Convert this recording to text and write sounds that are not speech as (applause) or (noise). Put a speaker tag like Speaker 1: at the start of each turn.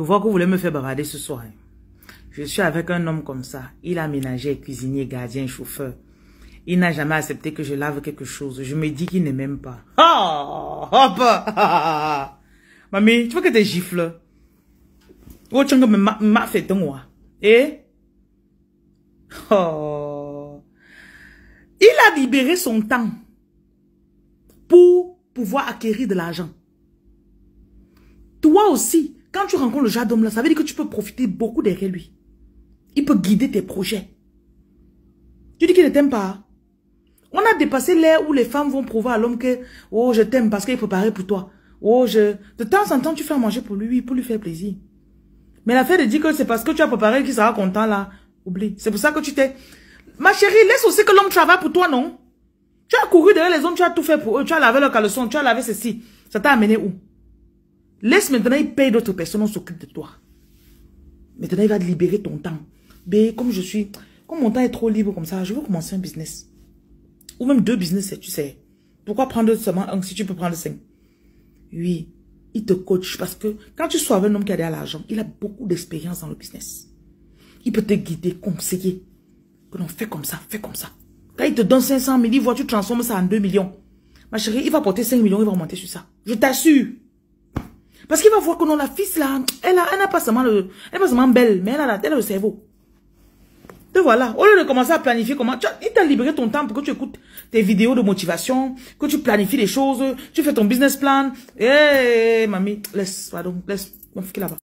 Speaker 1: Je vois que vous voulez me faire bavarder ce soir. Hein. Je suis avec un homme comme ça. Il a ménagé, cuisinier, gardien, chauffeur. Il n'a jamais accepté que je lave quelque chose. Je me dis qu'il ne m'aime pas. Oh, hop, (laughs) Mamie, tu veux que tu gifles? Oh, tu me fait ton moi. Et? Eh? Oh. Il a libéré son temps pour pouvoir acquérir de l'argent. Toi aussi, quand tu rencontres le genre d'homme là, ça veut dire que tu peux profiter beaucoup derrière lui. Il peut guider tes projets. Tu dis qu'il ne t'aime pas. Hein? On a dépassé l'ère où les femmes vont prouver à l'homme que « Oh, je t'aime parce qu'il est préparé pour toi. Oh, je... » De temps en temps, tu fais à manger pour lui, pour lui faire plaisir. Mais l'affaire de dire que c'est parce que tu as préparé qu'il sera content là, oublie. C'est pour ça que tu t'es... Ma chérie, laisse aussi que l'homme travaille pour toi, non Tu as couru derrière les hommes, tu as tout fait pour eux, tu as lavé leur caleçon, tu as lavé ceci. Ça t'a amené où Laisse maintenant, il paye d'autres personnes, on s'occupe de toi. Maintenant, il va libérer ton temps. Mais ben, comme je suis, comme mon temps est trop libre comme ça, je veux commencer un business. Ou même deux business, tu sais. Pourquoi prendre seulement un si tu peux prendre cinq Oui, il te coach parce que quand tu sois avec un homme qui a de l'argent, il a beaucoup d'expérience dans le business. Il peut te guider, conseiller. Que l'on fais comme ça, fais comme ça. Quand il te donne 500 000, il voit, tu transformes ça en 2 millions. Ma chérie, il va porter 5 millions, il va remonter sur ça. Je t'assure. Parce qu'il va voir que non, la fille, là, elle n'a pas, seulement le, elle pas seulement belle, mais elle a, le cerveau. Donc voilà, au lieu de commencer à planifier comment, tu, il t'a libéré ton temps pour que tu écoutes tes vidéos de motivation, que tu planifies les choses, tu fais ton business plan. Eh, mamie, laisse, pardon, laisse, qu'il là